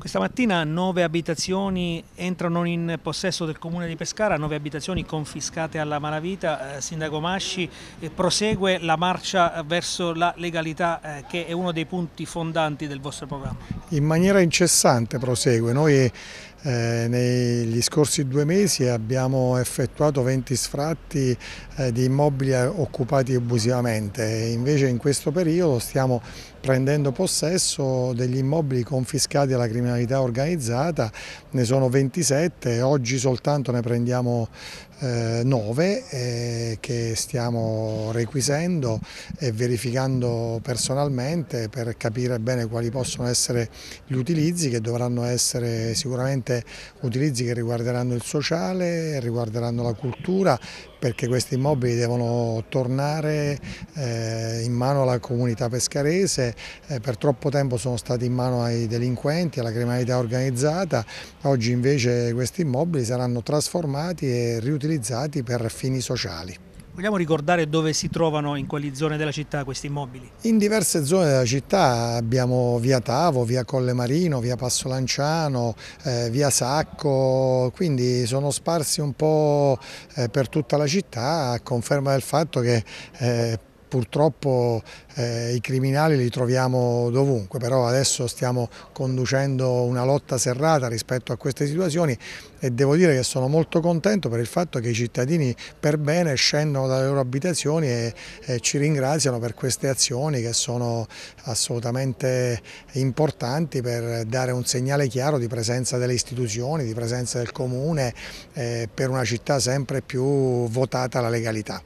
Questa mattina nove abitazioni entrano in possesso del comune di Pescara, nove abitazioni confiscate alla malavita. Eh, Sindaco Masci prosegue la marcia verso la legalità eh, che è uno dei punti fondanti del vostro programma. In maniera incessante prosegue. Noi eh, negli scorsi due mesi abbiamo effettuato 20 sfratti di immobili occupati abusivamente. Invece in questo periodo stiamo prendendo possesso degli immobili confiscati alla criminalità criminalità organizzata, ne sono 27, oggi soltanto ne prendiamo 9 eh, eh, che stiamo requisendo e verificando personalmente per capire bene quali possono essere gli utilizzi che dovranno essere sicuramente utilizzi che riguarderanno il sociale, riguarderanno la cultura perché questi immobili devono tornare eh, in mano alla comunità pescarese, eh, per troppo tempo sono stati in mano ai delinquenti, alla criminalità organizzata, oggi invece questi immobili saranno trasformati e riutilizzati per fini sociali. Vogliamo ricordare dove si trovano, in quali zone della città questi immobili? In diverse zone della città abbiamo via Tavo, via Colle Marino, via Passo Lanciano, eh, via Sacco, quindi sono sparsi un po' eh, per tutta la città a conferma del fatto che eh, purtroppo eh, i criminali li troviamo dovunque, però adesso stiamo conducendo una lotta serrata rispetto a queste situazioni e devo dire che sono molto contento per il fatto che i cittadini per bene scendono dalle loro abitazioni e, e ci ringraziano per queste azioni che sono assolutamente importanti per dare un segnale chiaro di presenza delle istituzioni, di presenza del comune eh, per una città sempre più votata alla legalità.